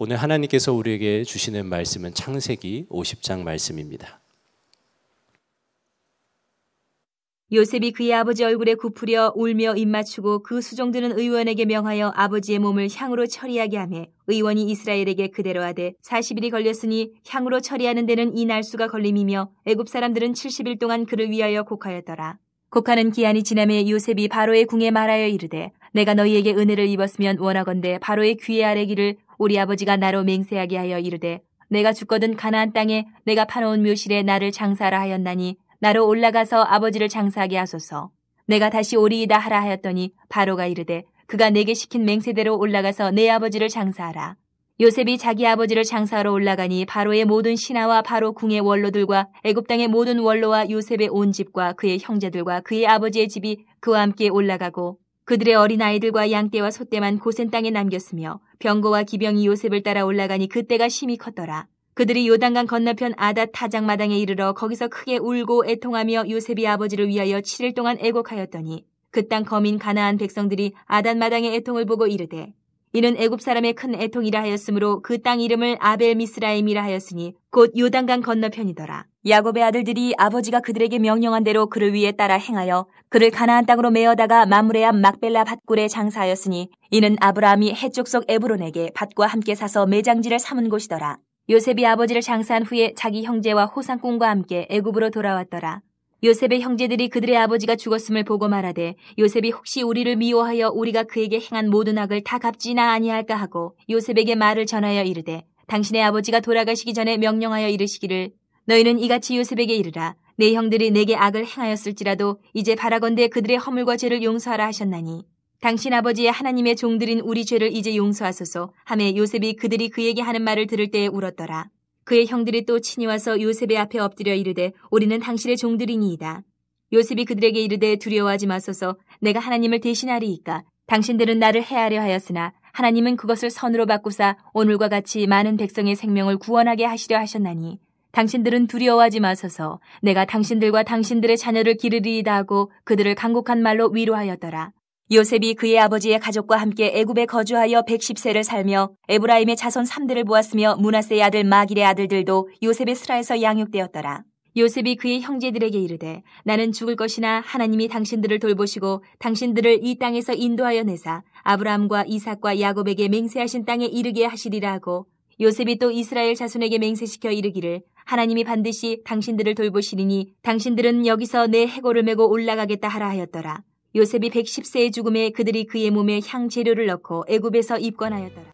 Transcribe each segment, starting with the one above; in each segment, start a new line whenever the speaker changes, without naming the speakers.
오늘 하나님께서 우리에게 주시는 말씀은 창세기 50장 말씀입니다.
요셉이 그의 아버지 얼굴에 굽으려 울며 입맞추고 그 수종드는 의원에게 명하여 아버지의 몸을 향으로 처리하게 하며 의원이 이스라엘에게 그대로 하되 40일이 걸렸으니 향으로 처리하는 데는 이 날수가 걸림이며 애굽 사람들은 70일 동안 그를 위하여 곡하였더라. 곡하는 기한이 지나에 요셉이 바로의 궁에 말하여 이르되 내가 너희에게 은혜를 입었으면 원하건대 바로의 귀에 아뢰기를 우리 아버지가 나로 맹세하게 하여 이르되 내가 죽거든 가나안 땅에 내가 파놓은 묘실에 나를 장사하라 하였나니 나로 올라가서 아버지를 장사하게 하소서. 내가 다시 오리이다 하라 하였더니 바로가 이르되 그가 내게 시킨 맹세대로 올라가서 내 아버지를 장사하라. 요셉이 자기 아버지를 장사하러 올라가니 바로의 모든 신하와 바로 궁의 원로들과 애굽 땅의 모든 원로와 요셉의 온 집과 그의 형제들과 그의 아버지의 집이 그와 함께 올라가고 그들의 어린아이들과 양떼와 소떼만 고센 땅에 남겼으며 병거와 기병이 요셉을 따라 올라가니 그때가 심히 컸더라. 그들이 요단강 건너편 아다 타작 마당에 이르러 거기서 크게 울고 애통하며 요셉이 아버지를 위하여 7일 동안 애곡하였더니 그 땅 거민 가나안 백성들이 아단 마당의 애통을 보고 이르되 이는 애굽 사람의 큰 애통이라 하였으므로 그 땅 이름을 아벨 미스라임이라 하였으니 곧 요단강 건너편이더라. 야곱의 아들들이 아버지가 그들에게 명령한 대로 그를 위해 따라 행하여 그를 가나안 땅으로 메어다가 마무레 앞 막벨라 밭굴에 장사하였으니 이는 아브라함이 해쪽 속 에브론에게 밭과 함께 사서 매장지를 삼은 곳이더라. 요셉이 아버지를 장사한 후에 자기 형제와 호상꾼과 함께 애굽으로 돌아왔더라. 요셉의 형제들이 그들의 아버지가 죽었음을 보고 말하되 요셉이 혹시 우리를 미워하여 우리가 그에게 행한 모든 악을 다 갚지나 아니할까 하고 요셉에게 말을 전하여 이르되 당신의 아버지가 돌아가시기 전에 명령하여 이르시기를 너희는 이같이 요셉에게 이르라. 내 형들이 내게 악을 행하였을지라도 이제 바라건대 그들의 허물과 죄를 용서하라 하셨나니 당신 아버지의 하나님의 종들인 우리 죄를 이제 용서하소서 하매 요셉이 그들이 그에게 하는 말을 들을 때에 울었더라. 그의 형들이 또 친히 와서 요셉의 앞에 엎드려 이르되 우리는 당신의 종들이니이다. 요셉이 그들에게 이르되 두려워하지 마소서 내가 하나님을 대신하리이까 당신들은 나를 해하려 하였으나 하나님은 그것을 선으로 바꾸사 오늘과 같이 많은 백성의 생명을 구원하게 하시려 하셨나니 당신들은 두려워하지 마소서 내가 당신들과 당신들의 자녀를 기르리이다 하고 그들을 강곡한 말로 위로하였더라. 요셉이 그의 아버지의 가족과 함께 애굽에 거주하여 110세를 살며 에브라임의 자손 3대를 보았으며 문하세의 아들 마길의 아들들도 요셉의 스라에서 양육되었더라. 요셉이 그의 형제들에게 이르되 나는 죽을 것이나 하나님이 당신들을 돌보시고 당신들을 이 땅에서 인도하여 내사 아브라함과 이삭과 야곱에게 맹세하신 땅에 이르게 하시리라 하고 요셉이 또 이스라엘 자손에게 맹세시켜 이르기를 하나님이 반드시 당신들을 돌보시리니 당신들은 여기서 내 해골을 메고 올라가겠다 하라 하였더라. 요셉이 110세의 죽음에 그들이 그의 몸에 향 재료를 넣고 애굽에서 입건하였더라.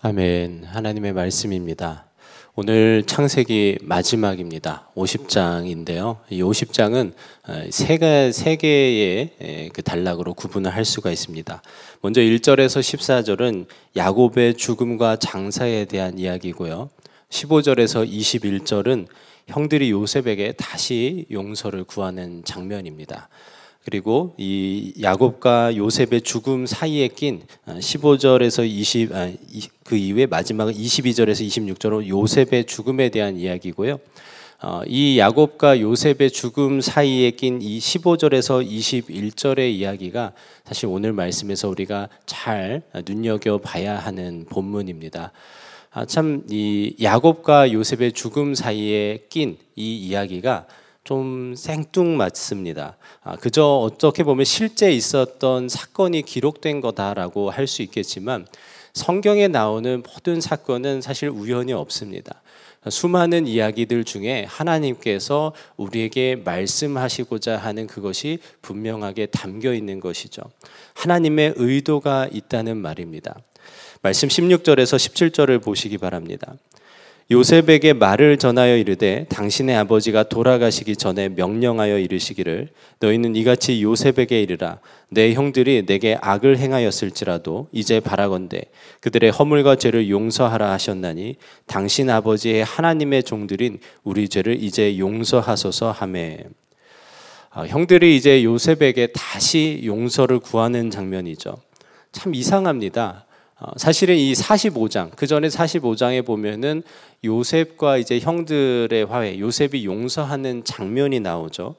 아멘. 하나님의 말씀입니다. 오늘 창세기 마지막입니다. 50장인데요. 이 50장은 어, 세가 세 개의 그 단락으로 구분을 할 수가 있습니다. 먼저 1절에서 14절은 야곱의 죽음과 장사에 대한 이야기고요. 15절에서 21절은 형들이 요셉에게 다시 용서를 구하는 장면입니다. 그리고 이 야곱과 요셉의 죽음 사이에 낀 15절에서 어, 20, 그 이후에 마지막은 22절에서 26절은 요셉의 죽음에 대한 이야기고요. 어, 이 야곱과 요셉의 죽음 사이에 낀 이 15절에서 21절의 이야기가 사실 오늘 말씀에서 우리가 잘 눈여겨 봐야 하는 본문입니다. 아, 참이 야곱과 요셉의 죽음 사이에 낀 이 이야기가 좀 생뚱맞습니다. 아, 그저 어떻게 보면 실제 있었던 사건이 기록된 거다라고 할 수 있겠지만 성경에 나오는 모든 사건은 사실 우연이 없습니다. 수많은 이야기들 중에 하나님께서 우리에게 말씀하시고자 하는 그것이 분명하게 담겨 있는 것이죠. 하나님의 의도가 있다는 말입니다. 말씀 16절에서 17절을 보시기 바랍니다. 요셉에게 말을 전하여 이르되 당신의 아버지가 돌아가시기 전에 명령하여 이르시기를 너희는 이같이 요셉에게 이르라 내 형들이 내게 악을 행하였을지라도 이제 바라건대 그들의 허물과 죄를 용서하라 하셨나니 당신 아버지의 하나님의 종들인 우리 죄를 이제 용서하소서 하매 아, 형들이 이제 요셉에게 다시 용서를 구하는 장면이죠. 참 이상합니다. 어, 사실은 이 45장 그 전에 45장에 보면은 요셉과 이제 형들의 화해, 요셉이 용서하는 장면이 나오죠.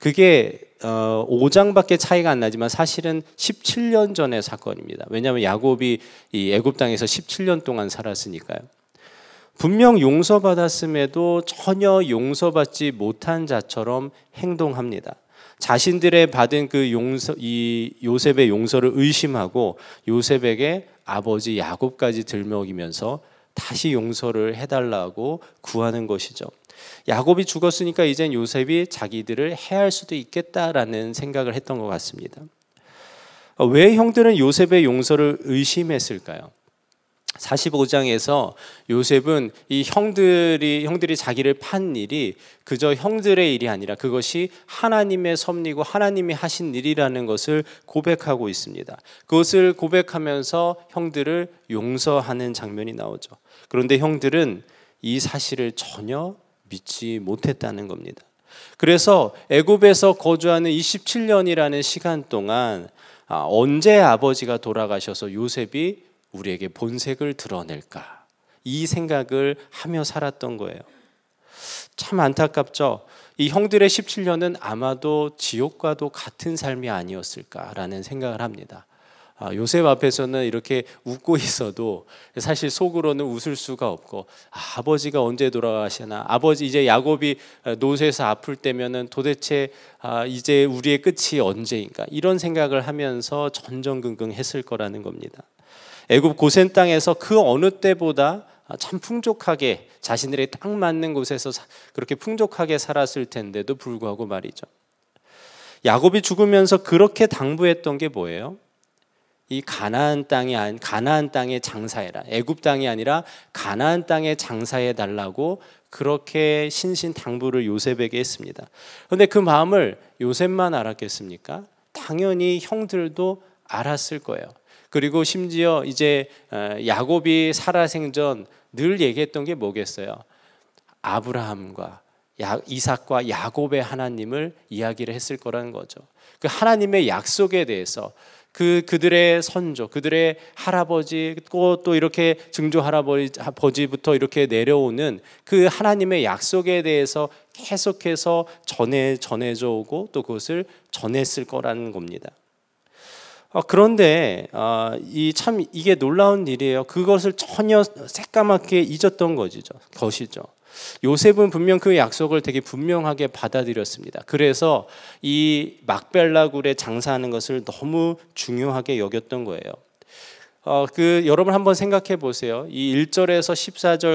그게 어, 5장밖에 차이가 안 나지만 사실은 17년 전의 사건입니다. 왜냐하면 야곱이 이 애굽 땅에서 17년 동안 살았으니까요. 분명 용서받았음에도 전혀 용서받지 못한 자처럼 행동합니다. 자신들의 받은 그 용서 이 요셉의 용서를 의심하고 요셉에게 아버지 야곱까지 들먹이면서 다시 용서를 해달라고 구하는 것이죠. 야곱이 죽었으니까 이젠 요셉이 자기들을 해할 수도 있겠다라는 생각을 했던 것 같습니다. 어, 왜 형들은 요셉의 용서를 의심했을까요? 45장에서 요셉은 이 형들이 형들이 자기를 판 일이 그저 형들의 일이 아니라 그것이 하나님의 섭리고 하나님이 하신 일이라는 것을 고백하고 있습니다. 그것을 고백하면서 형들을 용서하는 장면이 나오죠. 그런데 형들은 이 사실을 전혀 믿지 못했다는 겁니다. 그래서 애굽에서 거주하는 27년이라는 시간 동안 아, 언제 아버지가 돌아가셔서 요셉이 우리에게 본색을 드러낼까? 이 생각을 하며 살았던 거예요. 참 안타깝죠. 이 형들의 17년은 아마도 지옥과도 같은 삶이 아니었을까라는 생각을 합니다. 아, 요셉 앞에서는 이렇게 웃고 있어도 사실 속으로는 웃을 수가 없고 아, 버지가 언제 돌아가시나 아버지 이제 야곱이 아, 노쇠에서 아플 때면은 도대체 아, 이제 우리의 끝이 언제인가 이런 생각을 하면서 전전긍긍했을 거라는 겁니다. 애굽 고센 땅에서 그 어느 때보다 참 풍족하게 자신들의 딱 맞는 곳에서 그렇게 풍족하게 살았을 텐데도 불구하고 말이죠. 야곱이 죽으면서 그렇게 당부했던 게 뭐예요? 이 가나안 땅이 아닌 가나안 땅에 장사해라. 애굽 땅이 아니라 가나안 땅에 장사해 달라고 그렇게 신신 당부를 요셉에게 했습니다. 그런데 그 마음을 요셉만 알았겠습니까? 당연히 형들도 알았을 거예요. 그리고 심지어 이제 야곱이 살아생전 늘 얘기했던 게 뭐겠어요? 아브라함과 이삭과 야곱의 하나님을 이야기를 했을 거라는 거죠. 그 하나님의 약속에 대해서 그 그들의 선조, 그들의 할아버지 또 이렇게 증조 할아버지부터 이렇게 내려오는 그 하나님의 약속에 대해서 계속해서 전해 전해져 오고 또 그것을 전했을 거라는 겁니다. 아, 그런데 아, 이 참 이게 놀라운 일이에요. 그것을 전혀 새까맣게 잊었던 것이죠. 것이죠. 요셉은 분명 그 약속을 되게 분명하게 받아들였습니다. 그래서 이 막벨라굴에 장사하는 것을 너무 중요하게 여겼던 거예요. 어, 그 여러분 한번 생각해 보세요. 이 1절에서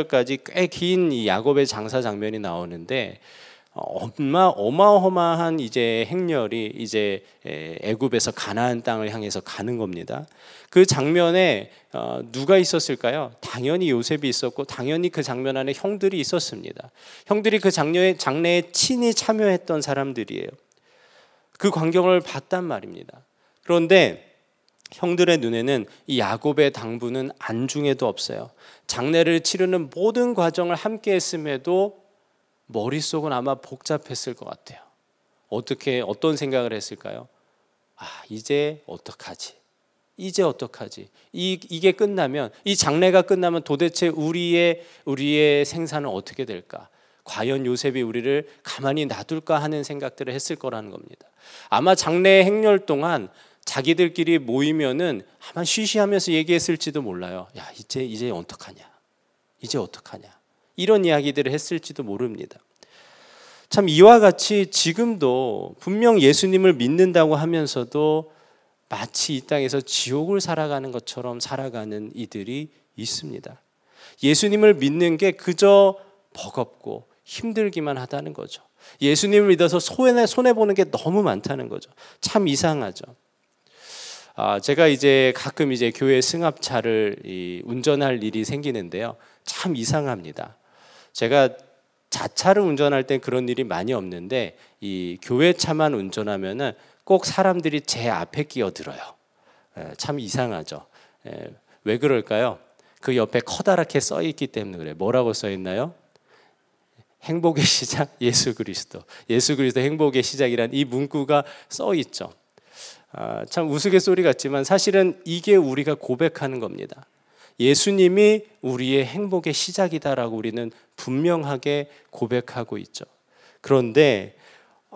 14절까지 꽤 긴 야곱의 장사 장면이 나오는데 어, 엄마 어마어마한 이제 행렬이 이제 애굽에서 가나안 땅을 향해서 가는 겁니다. 그 장면에 어, 누가 있었을까요? 당연히 요셉이 있었고 당연히 그 장면 안에 형들이 있었습니다. 형들이 그장례의 장례에 친히 참여했던 사람들이에요. 그 광경을 봤단 말입니다. 그런데 형들의 눈에는 이 야곱의 당부는 안중에도 없어요. 장례를 치르는 모든 과정을 함께 했음에도 머릿속은 아마 복잡했을 것 같아요. 어떻게 어떤 생각을 했을까요? 아, 이제 어떡하지? 이제 어떡하지? 이 이게 끝나면 이 장래가 끝나면 도대체 우리의 우리의 생사는 어떻게 될까? 과연 요셉이 우리를 가만히 놔둘까 하는 생각들을 했을 거라는 겁니다. 아마 장래 행렬 동안 자기들끼리 모이면은 아마 쉬쉬하면서 얘기했을지도 몰라요. 야, 이제 이제 어떡하냐? 이제 어떡하냐? 이런 이야기들을 했을지도 모릅니다. 참 이와 같이 지금도 분명 예수님을 믿는다고 하면서도 마치 이 땅에서 지옥을 살아가는 것처럼 살아가는 이들이 있습니다. 예수님을 믿는 게 그저 버겁고 힘들기만 하다는 거죠. 예수님을 믿어서 손해, 보는게 너무 많다는 거죠. 참 이상하죠. 아, 제가 이제 가끔 이제 교회 승합차를 운전할 일이 생기는데요. 참 이상합니다. 제가 자차를 운전할 땐 그런 일이 많이 없는데 이 교회 차만 운전하면은 꼭 사람들이 제 앞에 끼어들어요. 에, 예, 참 이상하죠. 에, 예, 왜 그럴까요? 그 옆에 커다랗게 써 있기 때문에 그래. 뭐라고 써 있나요? 행복의 시작 예수 그리스도. 예수 그리스도 행복의 시작이란 이 문구가 써 있죠. 아, 참 우스갯소리 같지만 사실은 이게 우리가 고백하는 겁니다. 예수님이 우리의 행복의 시작이다라고 우리는 분명하게 고백하고 있죠. 그런데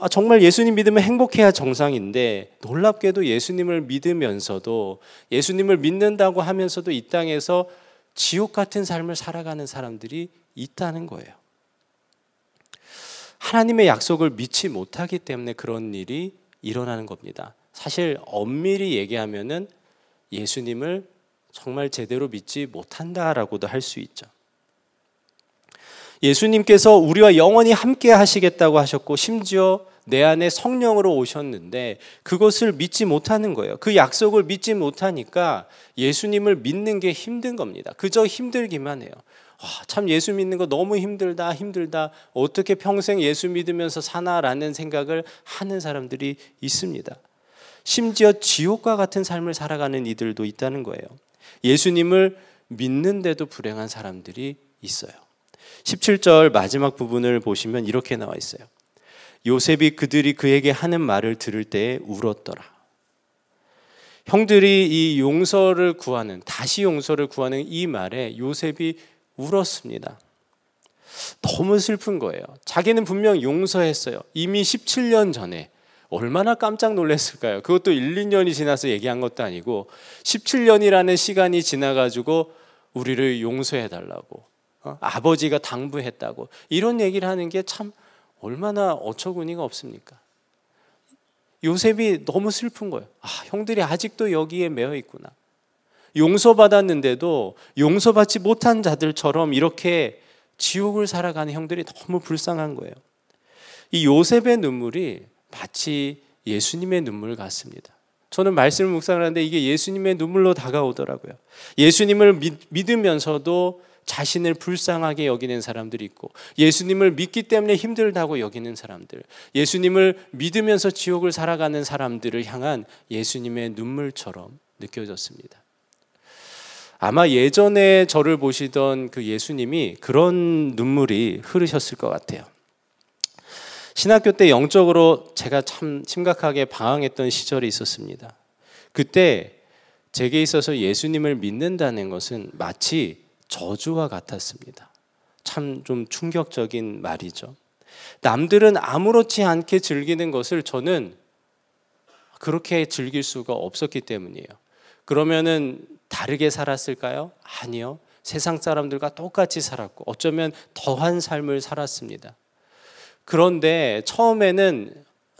아, 정말 예수님 믿으면 행복해야 정상인데 놀랍게도 예수님을 믿으면서도 예수님을 믿는다고 하면서도 이 땅에서 지옥 같은 삶을 살아가는 사람들이 있다는 거예요. 하나님의 약속을 믿지 못하기 때문에 그런 일이 일어나는 겁니다. 사실 엄밀히 얘기하면은 예수님을 정말 제대로 믿지 못한다라고도 할 수 있죠. 예수님께서 우리와 영원히 함께 하시겠다고 하셨고 심지어 내 안에 성령으로 오셨는데 그것을 믿지 못하는 거예요. 그 약속을 믿지 못하니까 예수님을 믿는 게 힘든 겁니다. 그저 힘들기만 해요. 와, 참 예수 믿는 거 너무 힘들다, 힘들다. 어떻게 평생 예수 믿으면서 사나라는 생각을 하는 사람들이 있습니다. 심지어 지옥과 같은 삶을 살아가는 이들도 있다는 거예요. 예수님을 믿는데도 불행한 사람들이 있어요. 17절 마지막 부분을 보시면 이렇게 나와 있어요. 요셉이 그들이 그에게 하는 말을 들을 때에 울었더라. 형들이 이 용서를 구하는, 다시 용서를 구하는 이 말에 요셉이 울었습니다. 너무 슬픈 거예요. 자기는 분명 용서했어요. 이미 17년 전에 얼마나 깜짝 놀랐을까요? 그것도 1, 2년이 지나서 얘기한 것도 아니고 17년이라는 시간이 지나가지고 우리를 용서해 달라고 어? 아버지가 당부했다고 이런 얘기를 하는 게 참 얼마나 어처구니가 없습니까? 요셉이 너무 슬픈 거예요. 아, 형들이 아직도 여기에 매여 있구나. 용서받았는데도 용서받지 못한 자들처럼 이렇게 지옥을 살아가는 형들이 너무 불쌍한 거예요. 이 요셉의 눈물이 마치 예수님의 눈물 같습니다. 저는 말씀을 묵상하는데 이게 예수님의 눈물로 다가오더라고요. 예수님을 믿, 믿으면서도 자신을 불쌍하게 여기는 사람들이 있고 예수님을 믿기 때문에 힘들다고 여기는 사람들 예수님을 믿으면서 지옥을 살아가는 사람들을 향한 예수님의 눈물처럼 느껴졌습니다. 아마 예전에 저를 보시던 그 예수님이 그런 눈물이 흐르셨을 것 같아요. 신학교 때 영적으로 제가 참 심각하게 방황했던 시절이 있었습니다. 그때 제게 있어서 예수님을 믿는다는 것은 마치 저주와 같았습니다. 참 좀 충격적인 말이죠. 남들은 아무렇지 않게 즐기는 것을 저는 그렇게 즐길 수가 없었기 때문이에요. 그러면은 다르게 살았을까요? 아니요. 세상 사람들과 똑같이 살았고 어쩌면 더한 삶을 살았습니다. 그런데 처음에는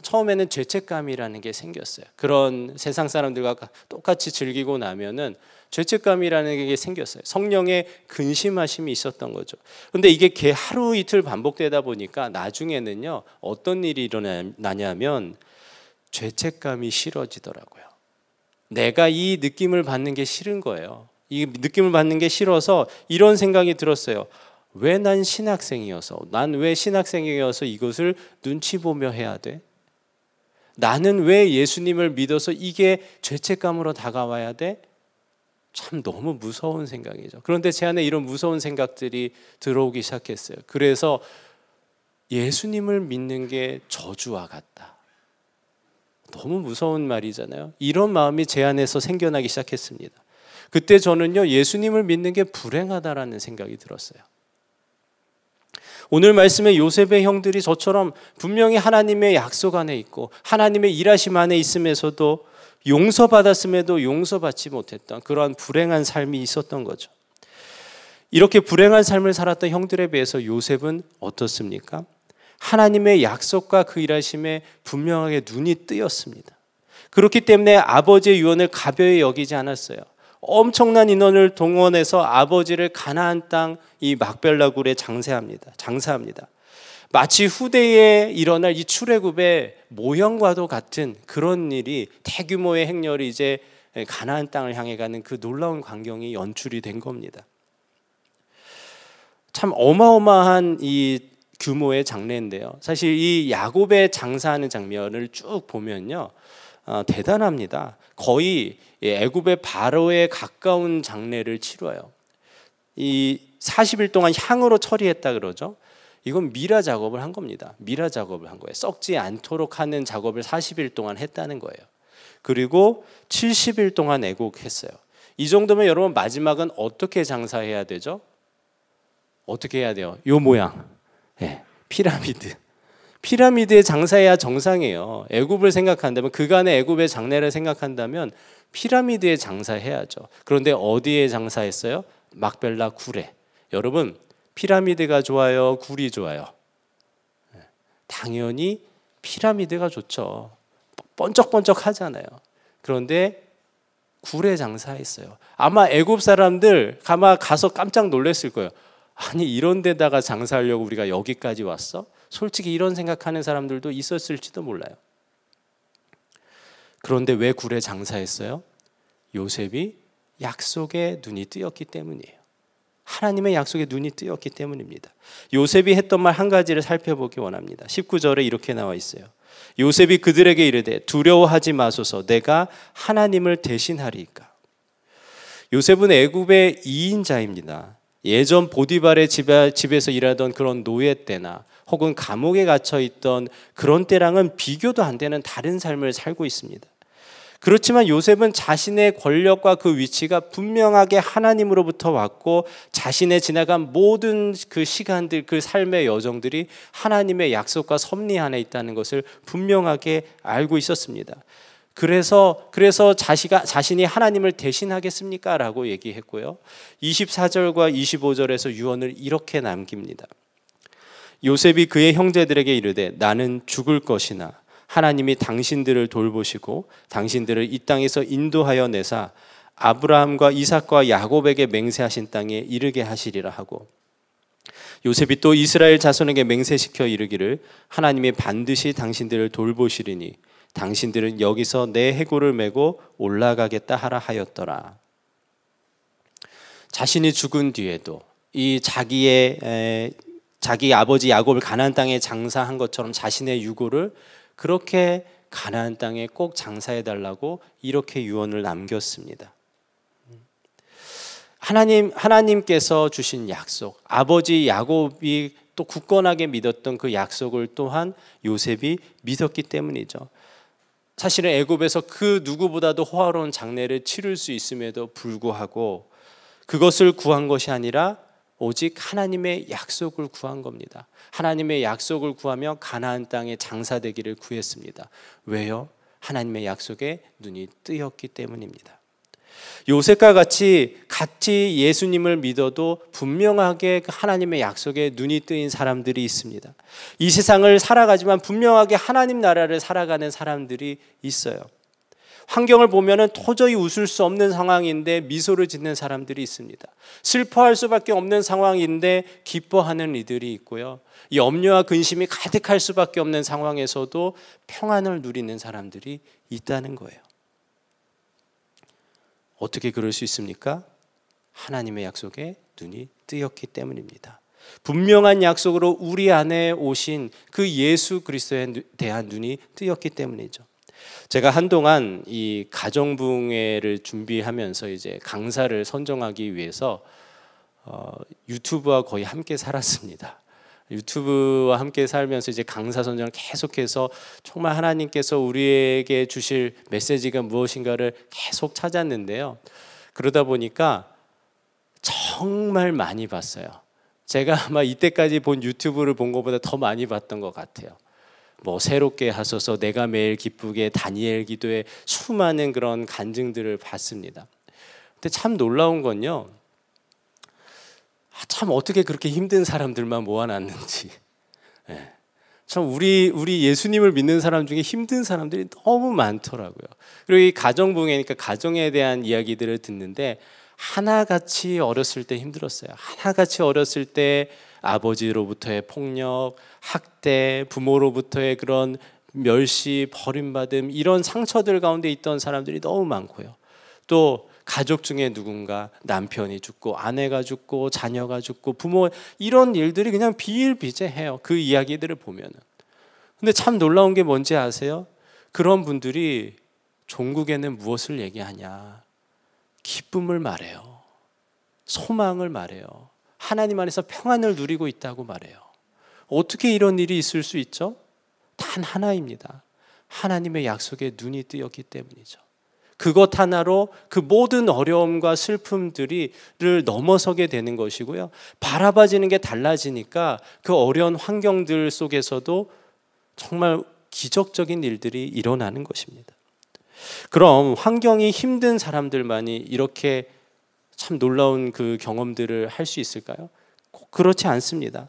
처음에는 죄책감이라는 게 생겼어요. 그런 세상 사람들과 똑같이 즐기고 나면은 죄책감이라는 게 생겼어요. 성령의 근심하심이 있었던 거죠. 근데 이게 개 하루 이틀 반복되다 보니까 나중에는요, 어떤 일이 일어나냐면 죄책감이 싫어지더라고요. 내가 이 느낌을 받는 게 싫은 거예요. 이 느낌을 받는 게 싫어서 이런 생각이 들었어요. 왜난 신학생이어서 난 왜 신학생이어서 이것을 눈치 보며 해야 돼? 나는 왜 예수님을 믿어서 이게 죄책감으로 다가와야 돼? 참 너무 무서운 생각이죠. 그런데 제 안에 이런 무서운 생각들이 들어오기 시작했어요. 그래서 예수님을 믿는 게 저주와 같다. 너무 무서운 말이잖아요. 이런 마음이 제 안에서 생겨나기 시작했습니다. 그때 저는요, 예수님을 믿는 게 불행하다라는 생각이 들었어요. 오늘 말씀에 요셉의 형들이 저처럼 분명히 하나님의 약속 안에 있고 하나님의 일하심 안에 있음에서도 용서받았음에도 용서받지 못했던 그러한 불행한 삶이 있었던 거죠. 이렇게 불행한 삶을 살았던 형들에 비해서 요셉은 어떻습니까? 하나님의 약속과 그 일하심에 분명하게 눈이 뜨였습니다. 그렇기 때문에 아버지의 유언을 가벼이 여기지 않았어요. 엄청난 인원을 동원해서 아버지를 가나안 땅 이 막벨라굴에 장세합니다. 장사합니다. 마치 후대에 일어날 이 출애굽의 모형과도 같은 그런 일이 대규모의 행렬이 이제 가나안 땅을 향해 가는 그 놀라운 광경이 연출이 된 겁니다. 참 어마어마한 이 규모의 장례인데요. 사실 이 야곱의 장사하는 장면을 쭉 보면요. 아, 대단합니다. 거의 예, 애굽의 바로에 가까운 장례를 치러요. 이 40일 동안 향으로 처리했다 그러죠. 이건 미라 작업을 한 겁니다. 미라 작업을 한 거예요. 썩지 않도록 하는 작업을 40일 동안 했다는 거예요. 그리고 70일 동안 애국했어요. 이 정도면 여러분 마지막은 어떻게 장사해야 되죠? 어떻게 해야 돼요? 요 모양. 예. 피라미드. 피라미드의 장사해야 정상이에요. 애굽을 생각한다면 그간의 애굽의 장례를 생각한다면 피라미드의 장사해야죠. 그런데 어디에 장사했어요? 막벨라 굴에. 여러분 피라미드가 좋아요, 굴이 좋아요. 네. 당연히 피라미드가 좋죠. 번쩍번쩍 하잖아요. 그런데 굴에 장사했어요. 아마 애굽 사람들 가마 가서 깜짝 놀랐을 거예요. 아니 이런 데다가 장사하려고 우리가 여기까지 왔어? 솔직히 이런 생각하는 사람들도 있었을지도 몰라요. 그런데 왜 굴에 장사했어요? 요셉이 약속에 눈이 뜨였기 때문이에요. 하나님의 약속에 눈이 뜨였기 때문입니다. 요셉이 했던 말 한 가지를 살펴보기 원합니다. 19절에 이렇게 나와 있어요. 요셉이 그들에게 이르되 두려워하지 마소서 내가 하나님을 대신하리이까. 요셉은 애굽의 2인자입니다. 예전 보디발의 집에서 일하던 그런 노예 때나 혹은 감옥에 갇혀 있던 그런 때랑은 비교도 안 되는 다른 삶을 살고 있습니다. 그렇지만 요셉은 자신의 권력과 그 위치가 분명하게 하나님으로부터 왔고 자신의 지나간 모든 그 시간들, 그 삶의 여정들이 하나님의 약속과 섭리 안에 있다는 것을 분명하게 알고 있었습니다. 그래서 그래서 자시가 자신이 하나님을 대신하겠습니까라고 얘기했고요. 24절과 25절에서 유언을 이렇게 남깁니다. 요셉이 그의 형제들에게 이르되 나는 죽을 것이나 하나님이 당신들을 돌보시고 당신들을 이 땅에서 인도하여 내사 아브라함과 이삭과 야곱에게 맹세하신 땅에 이르게 하시리라 하고 요셉이 또 이스라엘 자손에게 맹세시켜 이르기를 하나님이 반드시 당신들을 돌보시리니 당신들은 여기서 내 해골을 메고 올라가겠다 하라 하였더라. 자신이 죽은 뒤에도 이 자기의 에, 자기 아버지 야곱을 가나안 땅에 장사한 것처럼 자신의 유골을 그렇게 가나안 땅에 꼭 장사해 달라고 이렇게 유언을 남겼습니다. 하나님 하나님께서 주신 약속, 아버지 야곱이 또 굳건하게 믿었던 그 약속을 또한 요셉이 믿었기 때문이죠. 자신의 애굽에서 그 누구보다도 호화로운 장례를 치를 수 있음에도 불구하고 그것을 구한 것이 아니라 오직 하나님의 약속을 구한 겁니다. 하나님의 약속을 구하며 가나안 땅에 장사되기를 구했습니다. 왜요? 하나님의 약속에 눈이 뜨였기 때문입니다. 요셉과 같이 같이 예수님을 믿어도 분명하게 그 하나님의 약속에 눈이 뜨인 사람들이 있습니다. 이 세상을 살아가지만 분명하게 하나님 나라를 살아가는 사람들이 있어요. 환경을 보면은 도저히 웃을 수 없는 상황인데 미소를 짓는 사람들이 있습니다. 슬퍼할 수밖에 없는 상황인데 기뻐하는 이들이 있고요. 염려와 근심이 가득할 수밖에 없는 상황에서도 평안을 누리는 사람들이 있다는 거예요. 어떻게 그럴 수 있습니까? 하나님의 약속에 눈이 뜨였기 때문입니다. 분명한 약속으로 우리 안에 오신 그 예수 그리스도에 대한 눈이 뜨였기 때문이죠. 제가 한동안 이 가정붕해를 준비하면서 이제 강사를 선정하기 위해서 어, 유튜브와 거의 함께 살았습니다. 유튜브와 함께 살면서 이제 강사 선정을 계속해서 정말 하나님께서 우리에게 주실 메시지가 무엇인가를 계속 찾았는데요. 그러다 보니까 정말 많이 봤어요. 제가 아마 이때까지 본 유튜브를 본 것보다 더 많이 봤던 것 같아요. 뭐 새롭게 하소서 내가 매일 기쁘게 다니엘 기도에 수많은 그런 간증들을 봤습니다. 근데 참 놀라운 건요. 참 어떻게 그렇게 힘든 사람들만 모아놨는지. 예. 참 우리 우리 예수님을 믿는 사람 중에 힘든 사람들이 너무 많더라고요. 그리고 이 가정붕해니까 그러니까 가정에 대한 이야기들을 듣는데 하나같이 어렸을 때 힘들었어요. 하나같이 어렸을 때 아버지로부터의 폭력, 학대, 부모로부터의 그런 멸시, 버림받음 이런 상처들 가운데 있던 사람들이 너무 많고요. 또 가족 중에 누군가 남편이 죽고 아내가 죽고 자녀가 죽고 부모 이런 일들이 그냥 비일비재해요. 그 이야기들을 보면은. 근데 참 놀라운 게 뭔지 아세요? 그런 분들이 종국에는 무엇을 얘기하냐? 기쁨을 말해요. 소망을 말해요. 하나님 안에서 평안을 누리고 있다고 말해요. 어떻게 이런 일이 있을 수 있죠? 단 하나입니다. 하나님의 약속에 눈이 뜨였기 때문이죠. 그것 하나로 그 모든 어려움과 슬픔들을 넘어서게 되는 것이고요. 바라봐지는 게 달라지니까 그 어려운 환경들 속에서도 정말 기적적인 일들이 일어나는 것입니다. 그럼 환경이 힘든 사람들만이 이렇게 참 놀라운 그 경험들을 할 수 있을까요? 그렇지 않습니다.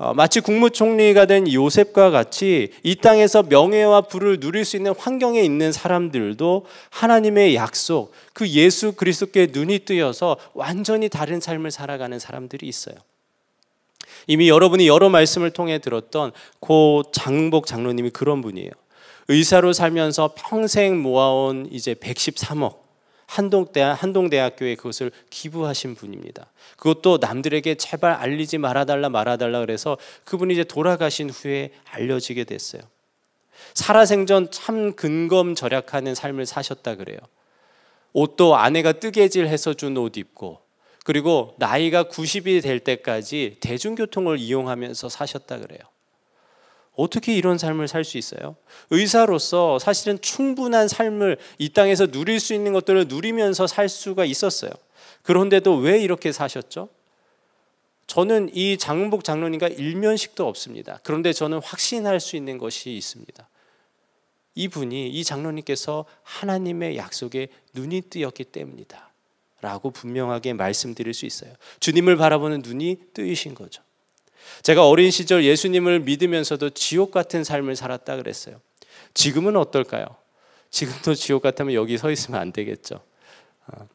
어, 마치 국무총리가 된 요셉과 같이 이 땅에서 명예와 부를 누릴 수 있는 환경에 있는 사람들도 하나님의 약속, 그 예수 그리스도께 눈이 뜨여서 완전히 다른 삶을 살아가는 사람들이 있어요. 이미 여러분이 여러 말씀을 통해 들었던 고 장복 장로님이 그런 분이에요. 의사로 살면서 평생 모아온 이제 113억 한동대학, 한동대학교에 그것을 기부하신 분입니다. 그것도 남들에게 제발 알리지 말아달라 말아달라 그래서 그분이 이제 돌아가신 후에 알려지게 됐어요. 살아생전 참 근검 절약하는 삶을 사셨다 그래요. 옷도 아내가 뜨개질해서 준 옷 입고 그리고 나이가 90이 될 때까지 대중교통을 이용하면서 사셨다 그래요. 어떻게 이런 삶을 살 수 있어요? 의사로서 사실은 충분한 삶을 이 땅에서 누릴 수 있는 것들을 누리면서 살 수가 있었어요. 그런데도 왜 이렇게 사셨죠? 저는 이 장문복 장로님과 일면식도 없습니다. 그런데 저는 확신할 수 있는 것이 있습니다. 이분이 이 장로님께서 하나님의 약속에 눈이 뜨였기 때문이다. 라고 분명하게 말씀드릴 수 있어요. 주님을 바라보는 눈이 뜨이신 거죠. 제가 어린 시절 예수님을 믿으면서도 지옥 같은 삶을 살았다 그랬어요. 지금은 어떨까요? 지금도 지옥 같으면 여기 서 있으면 안 되겠죠. 어.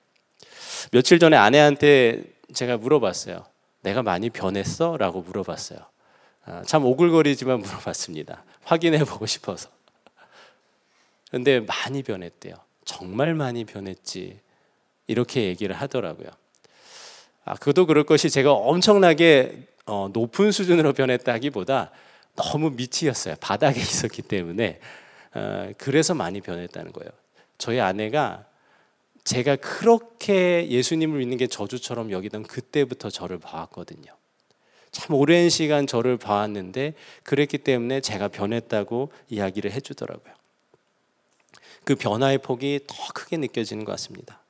며칠 전에 아내한테 제가 물어봤어요. 내가 많이 변했어? 라고 물어봤어요. 어, 참 오글거리지만 물어봤습니다. 확인해 보고 싶어서. 근데 많이 변했대요. 정말 많이 변했지. 이렇게 얘기를 하더라고요. 아, 그도 그럴 것이 제가 엄청나게 어, 높은 수준으로 변했다기보다 너무 밑이었어요. 바닥에 있었기 때문에 어, 그래서 많이 변했다는 거예요. 저희 아내가 제가 그렇게 예수님을 믿는 게 저주처럼 여기던 그때부터 저를 봐왔거든요. 참 오랜 시간 저를 봐왔는데 그랬기 때문에 제가 변했다고 이야기를 해주더라고요. 그 변화의 폭이 더 크게 느껴지는 것 같습니다.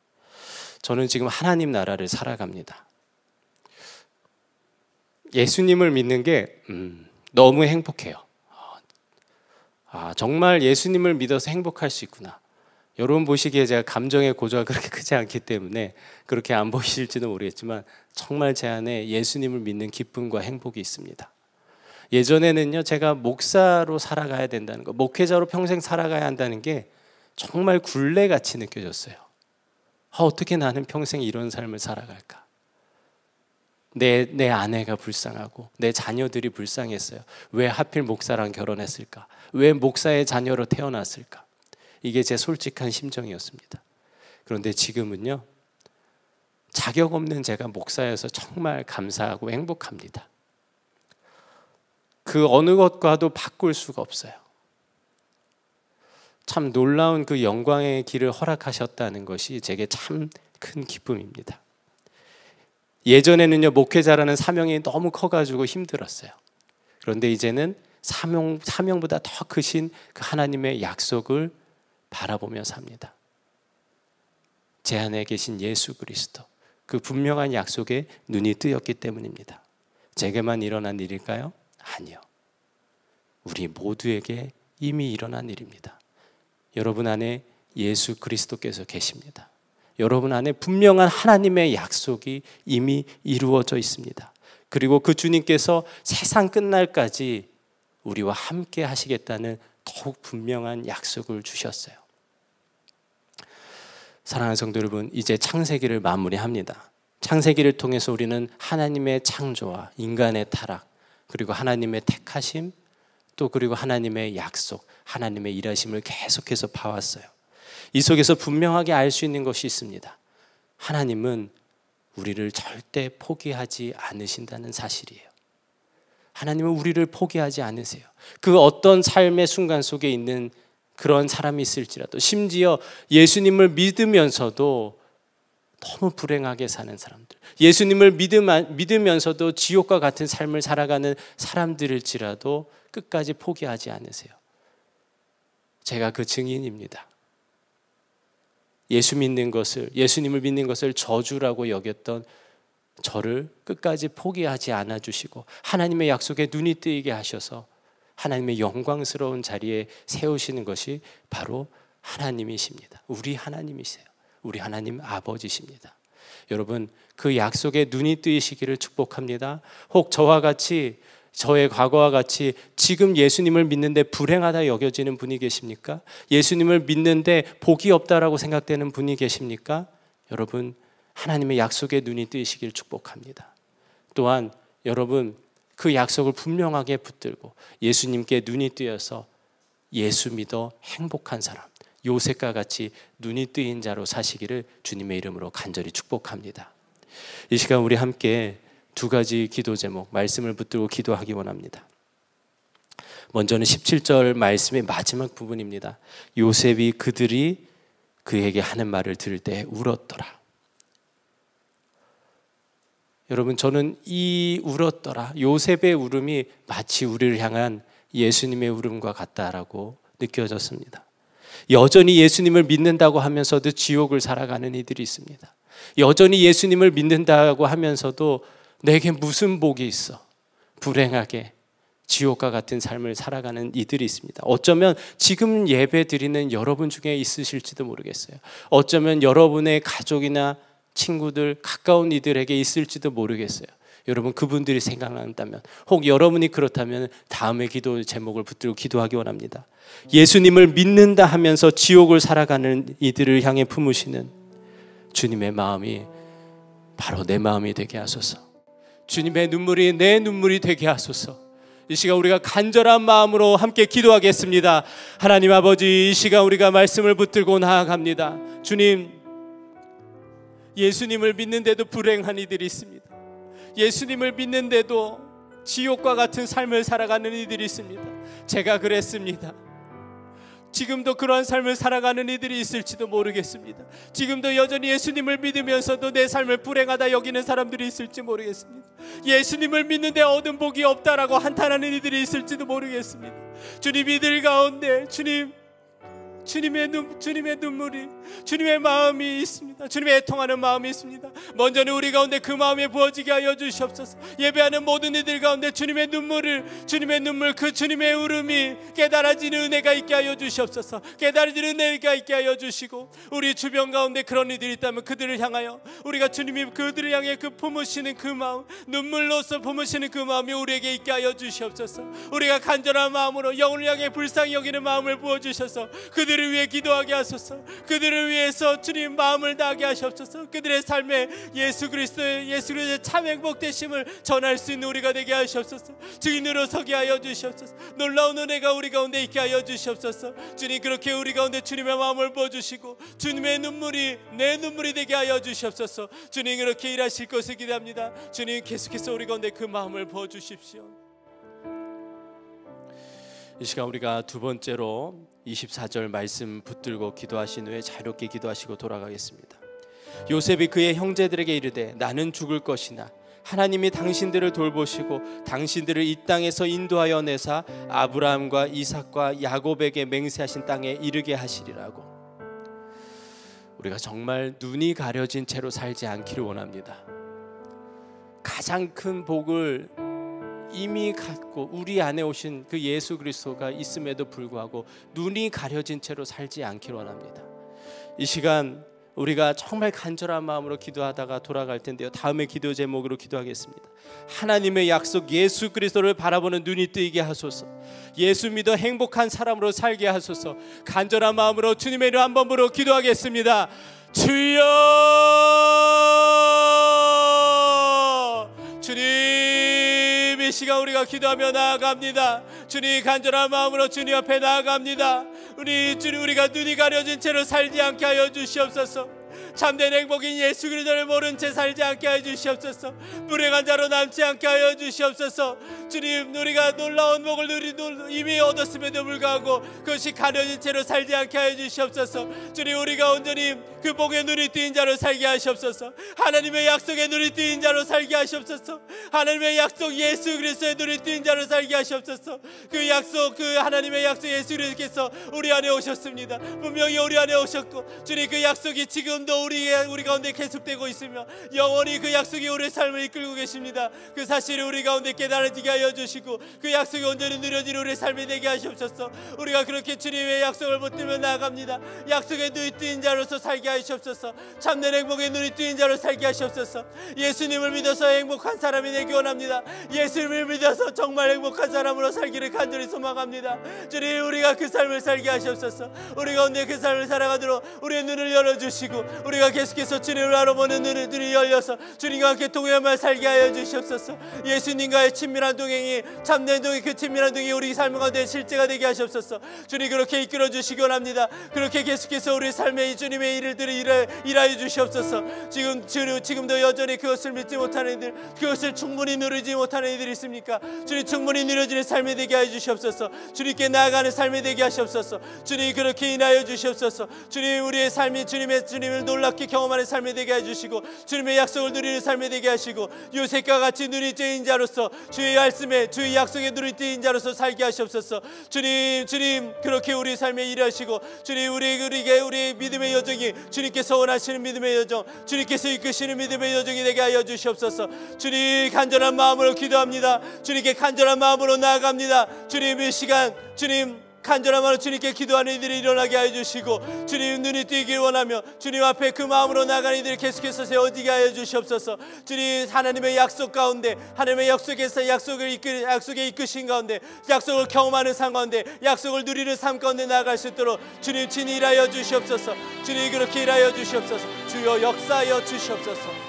저는 지금 하나님 나라를 살아갑니다. 예수님을 믿는 게 음, 너무 행복해요. 아, 정말 예수님을 믿어서 행복할 수 있구나. 여러분 보시기에 제가 감정의 고조가 그렇게 크지 않기 때문에 그렇게 안 보이실지는 모르겠지만 정말 제 안에 예수님을 믿는 기쁨과 행복이 있습니다. 예전에는요, 제가 목사로 살아가야 된다는 거, 목회자로 평생 살아가야 한다는 게 정말 굴레같이 느껴졌어요. 아, 어떻게 나는 평생 이런 삶을 살아갈까? 내, 내 아내가 불쌍하고 내 자녀들이 불쌍했어요. 왜 하필 목사랑 결혼했을까? 왜 목사의 자녀로 태어났을까? 이게 제 솔직한 심정이었습니다. 그런데 지금은요, 자격 없는 제가 목사여서 정말 감사하고 행복합니다. 그 어느 것과도 바꿀 수가 없어요. 참 놀라운 그 영광의 길을 허락하셨다는 것이 제게 참 큰 기쁨입니다. 예전에는요, 목회자라는 사명이 너무 커가지고 힘들었어요. 그런데 이제는 사명, 사명보다 더 크신 그 하나님의 약속을 바라보며 삽니다. 제 안에 계신 예수 그리스도. 그 분명한 약속에 눈이 뜨였기 때문입니다. 제게만 일어난 일일까요? 아니요. 우리 모두에게 이미 일어난 일입니다. 여러분 안에 예수 그리스도께서 계십니다. 여러분 안에 분명한 하나님의 약속이 이미 이루어져 있습니다. 그리고 그 주님께서 세상 끝날까지 우리와 함께 하시겠다는 더욱 분명한 약속을 주셨어요. 사랑하는 성도 여러분, 이제 창세기를 마무리합니다. 창세기를 통해서 우리는 하나님의 창조와 인간의 타락, 그리고 하나님의 택하심, 또 그리고 하나님의 약속, 하나님의 일하심을 계속해서 봐왔어요. 이 속에서 분명하게 알 수 있는 것이 있습니다. 하나님은 우리를 절대 포기하지 않으신다는 사실이에요. 하나님은 우리를 포기하지 않으세요. 그 어떤 삶의 순간 속에 있는 그런 사람이 있을지라도 심지어 예수님을 믿으면서도 너무 불행하게 사는 사람들, 예수님을 믿으면서도 지옥과 같은 삶을 살아가는 사람들일지라도 끝까지 포기하지 않으세요. 제가 그 증인입니다. 예수 믿는 것을, 예수님을 믿는 것을 저주라고 여겼던 저를 끝까지 포기하지 않아 주시고 하나님의 약속에 눈이 뜨이게 하셔서 하나님의 영광스러운 자리에 세우시는 것이 바로 하나님이십니다. 우리 하나님이세요. 우리 하나님 아버지십니다. 여러분, 그 약속에 눈이 뜨이시기를 축복합니다. 혹 저와 같이 저의 과거와 같이 지금 예수님을 믿는데 불행하다 여겨지는 분이 계십니까? 예수님을 믿는데 복이 없다라고 생각되는 분이 계십니까? 여러분, 하나님의 약속에 눈이 뜨시길 축복합니다. 또한 여러분, 그 약속을 분명하게 붙들고 예수님께 눈이 뜨여서 예수 믿어 행복한 사람, 요셉과 같이 눈이 뜨인 자로 사시기를 주님의 이름으로 간절히 축복합니다. 이 시간 우리 함께 두 가지 기도 제목, 말씀을 붙들고 기도하기 원합니다. 먼저는 17절 말씀의 마지막 부분입니다. 요셉이 그들이 그에게 하는 말을 들을 때 울었더라. 여러분, 저는 이 울었더라. 요셉의 울음이 마치 우리를 향한 예수님의 울음과 같다라고 느껴졌습니다. 여전히 예수님을 믿는다고 하면서도 지옥을 살아가는 이들이 있습니다. 여전히 예수님을 믿는다고 하면서도 내게 무슨 복이 있어? 불행하게 지옥과 같은 삶을 살아가는 이들이 있습니다. 어쩌면 지금 예배 드리는 여러분 중에 있으실지도 모르겠어요. 어쩌면 여러분의 가족이나 친구들, 가까운 이들에게 있을지도 모르겠어요. 여러분 그분들이 생각난다면 혹 여러분이 그렇다면 다음의 기도 제목을 붙들고 기도하기 원합니다. 예수님을 믿는다 하면서 지옥을 살아가는 이들을 향해 품으시는 주님의 마음이 바로 내 마음이 되게 하소서. 주님의 눈물이 내 눈물이 되게 하소서. 이 시간 우리가 간절한 마음으로 함께
기도하겠습니다. 하나님 아버지, 이 시간 우리가 말씀을 붙들고 나아갑니다. 주님, 예수님을 믿는데도 불행한 이들이 있습니다. 예수님을 믿는데도 지옥과 같은 삶을 살아가는 이들이 있습니다. 제가 그랬습니다. 지금도 그러한 삶을 살아가는 이들이 있을지도 모르겠습니다. 지금도 여전히 예수님을 믿으면서도 내 삶을 불행하다 여기는 사람들이 있을지 모르겠습니다. 예수님을 믿는데 얻은 복이 없다라고 한탄하는 이들이 있을지도 모르겠습니다. 주님 이들 가운데 주님 주님의 눈, 주님의 눈물이, 주님의 마음이 있습니다. 주님의 애통하는 마음이 있습니다. 먼저는 우리 가운데 그 마음에 부어지게 하여 주시옵소서. 예배하는 모든 이들 가운데 주님의 눈물을, 주님의 눈물, 그 주님의 울음이 깨달아지는 은혜가 있게 하여 주시옵소서. 깨달아지는 은혜가 있게 하여 주시고, 우리 주변 가운데 그런 이들이 있다면 그들을 향하여 우리가 주님이 그들을 향해 그 품으시는 그 마음, 눈물로서 품으시는 그 마음이 우리에게 있게 하여 주시옵소서. 우리가 간절한 마음으로 영을 향해 불쌍히 여기는 마음을 부어 주셔서 그들 그들을 위해 기도하게 하소서. 그들을 위해서 주님 마음을 다하게 하시옵소서. 그들의 삶에 예수 그리스도의 예수 그리스도의 참 행복 되심을 전할 수 있는 우리가 되게 하시옵소서. 주인으로 서게 하여 주시옵소서. 놀라운 은혜가 우리 가운데 있게 하여 주시옵소서. 주님 그렇게 우리 가운데 주님의 마음을 보여 주시고 주님의 눈물이 내 눈물이 되게 하여 주시옵소서. 주님 그렇게 일하실 것을 기대합니다. 주님 계속해서 우리 가운데 그 마음을 보여 주십시오. 이 시간
우리가 두 번째로 24절 말씀 붙들고 기도하신 후에 자유롭게 기도하시고 돌아가겠습니다. 요셉이 그의 형제들에게 이르되 나는 죽을 것이나 하나님이 당신들을 돌보시고 당신들을 이 땅에서 인도하여 내사 아브라함과 이삭과 야곱에게 맹세하신 땅에 이르게 하시리라고. 우리가 정말 눈이 가려진 채로 살지 않기를 원합니다. 가장 큰 복을 이미 갖고 우리 안에 오신 그 예수 그리스도가 있음에도 불구하고 눈이 가려진 채로 살지 않기를 원합니다. 이 시간 우리가 정말 간절한 마음으로 기도하다가 돌아갈 텐데요. 다음에 기도 제목으로 기도하겠습니다.
하나님의 약속 예수 그리스도를 바라보는 눈이 뜨이게 하소서. 예수 믿어 행복한 사람으로 살게 하소서. 간절한 마음으로 주님의 이름 한 번으로 기도하겠습니다. 주여 시간 우리가 기도하며 나아갑니다. 주님 간절한 마음으로 주님 앞에 나아갑니다. 우리 주님 우리가 눈이 가려진 채로 살지 않게 하여 주시옵소서. 참된 행복인 예수 그리스도를 모른 채 살지 않게 하여 주시옵소서. 불행한 자로 남지 않게 하여 주시옵소서. 주님, 우리가 놀라운 복을 누리, 놀, 이미 얻었음에도 불구하고 그것이 가려진 채로 살지 않게 하여 주시옵소서. 주님, 우리가 온전히 그 복의 눈이 뜨인 자로 살게 하시옵소서. 하나님의 약속의 눈이 뜨인 자로 살게 하시옵소서. 하나님의 약속 예수 그리스도의 눈이 뜨인 자로 살게 하시옵소서. 그 약속, 그 하나님의 약속 예수 그리스도께서 우리 안에 오셨습니다. 분명히 우리 안에 오셨고 주님 그 약속이 지금도 우리의 우리 가운데 계속되고 있으며 영원히 그 약속이 우리의 삶을 이끌고 계십니다. 그 사실을 우리 가운데 깨달아지게 하여 주시고 그 약속이 온전히 누려진 우리의 삶이 되게 하시옵소서. 우리가 그렇게 주님의 약속을 붙들며 나아갑니다. 약속에 눈이 뜨인 자로서 살게 하시옵소서. 참된 행복에 눈이 뜨인 자로 살게 하시옵소서. 예수님을 믿어서 행복한 사람이 되기 원합니다. 예수님을 믿어서 정말 행복한 사람으로 살기를 간절히 소망합니다. 주님 우리가 그 삶을 살게 하시옵소서. 우리 가운데 그 삶을 살아가도록 우리의 눈을 열어주시고 우리 우리가 계속해서 주님을 알아보는 눈들이 열려서 주님과 함께 동행하며 살게 하여 주시옵소서 예수님과의 친밀한 동행이 참된 동행 그 친밀한 동행이 우리 삶 가운데 실제가 되게 하시소서 주님 그렇게 이끌어 주시기 합니다 그렇게 계속해서 우리 삶에 이 주님의 일을 일하, 일하여 주시옵소서 지금 주님, 지금도 여전히 그것을 믿지 못하는 이들 그것을 충분히 누리지 못하는 이들이 있습니까 주님 충분히 누려지는 삶이 되게 하여 주시옵소서 주님께 나아가는 삶이 되게 하시옵소서 주님 그렇게 인하여 주시옵소서 주님 우리의 삶이 주님의 주님을 놀라 놀랍게 경험하는 삶이 되게 해주시고 주님의 약속을 누리는 삶이 되게 하시고 요셉과 같이 눈이 뜨인 자로서 주의 말씀에 주의 약속에 눈이 뜨인 자로서 살게 하시옵소서 주님 주님 그렇게 우리 삶에 일하시고 주님 우리 우리에게 우리 믿음의 여정이 주님께서 원하시는 믿음의 여정 주님께서 이끄시는 믿음의 여정이 되게 하여 주시옵소서 주님 간절한 마음으로 기도합니다 주님께 간절한 마음으로 나아갑니다 주님 이 시간 주님 간절한 마으로 주님께 기도하는 이들이 일어나게 해 주시고 주님 눈이 뜨길 원하며 주님 앞에 그 마음으로 나가는 이들을 계속해서 세워지게 하여 주시옵소서 주님 하나님의 약속 가운데 하나님의 약속에서 약속을 이끌, 약속에 이끄신 가운데 약속을 경험하는 삶 가운데 약속을 누리는 삶 가운데 나아갈 수 있도록 주님 진히 일하여 주시옵소서 주님 그렇게 일하여 주시옵소서 주여 역사하여 주시옵소서